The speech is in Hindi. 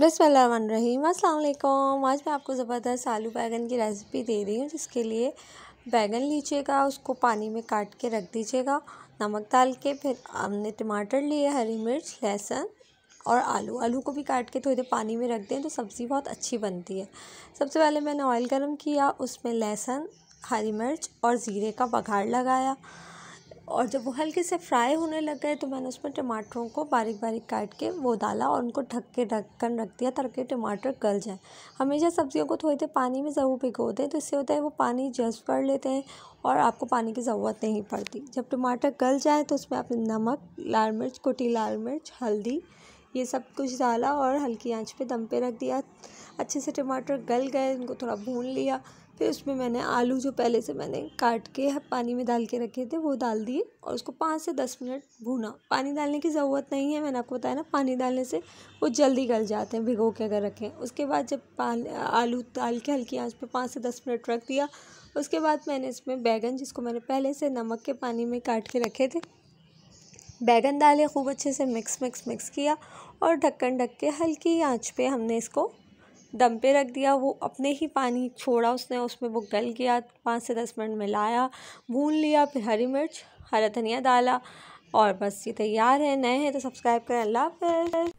रहीम अल्लाम आज मैं आपको ज़बरदस्त आलू बैगन की रेसिपी दे रही हूँ जिसके लिए बैगन लीजिएगा उसको पानी में काट के रख दीजिएगा नमक डाल के फिर हमने टमाटर लिए हरी मिर्च लहसुन और आलू आलू को भी काट के थोड़ी देर पानी में रख दें तो सब्ज़ी बहुत अच्छी बनती है सबसे पहले मैंने ऑयल गर्म किया उसमें लहसुन हरी मिर्च और ज़ीरे का बघाड़ लगाया और जब वो हल्के से फ्राई होने लग गए तो मैंने उसमें टमाटरों को बारीक बारीक काट के वो डाला और उनको ढक के ढक्कन रख दिया ताकि टमाटर गल जाए हमेशा सब्जियों को थोड़ी देर पानी में ज़रूर भिगो दें तो इससे होता है वो पानी जज्ब कर लेते हैं और आपको पानी की ज़रूरत नहीं पड़ती जब टमाटर गल जाए तो उसमें आपने नमक लाल मिर्च कुटी लाल मिर्च हल्दी ये सब कुछ डाला और हल्की आँच पर दम पे रख दिया अच्छे से टमाटर गल गए उनको थोड़ा भून लिया फिर उसमें मैंने आलू जो पहले से मैंने काट के पानी में डाल के रखे थे वो डाल दिए और उसको पाँच से दस मिनट भूना पानी डालने की ज़रूरत नहीं है मैंने आपको बताया ना पानी डालने से वो जल्दी गल जाते हैं भिगो के अगर रखें उसके बाद जब पान आलू डाल के हल्की आँच पे पाँच से दस मिनट रख दिया उसके बाद मैंने इसमें बैगन जिसको मैंने पहले से नमक के पानी में काट के रखे थे बैगन डाले खूब अच्छे से मिक्स मिक्स मिक्स किया और ढक्कन ढक के हल्की आंच पे हमने इसको दम पे रख दिया वो अपने ही पानी छोड़ा उसने उसमें वो गल गया पाँच से दस मिनट में लाया भून लिया फिर हरी मिर्च हरा धनिया डाला और बस ये तैयार है नए हैं तो सब्सक्राइब करें अल्लाह हाफ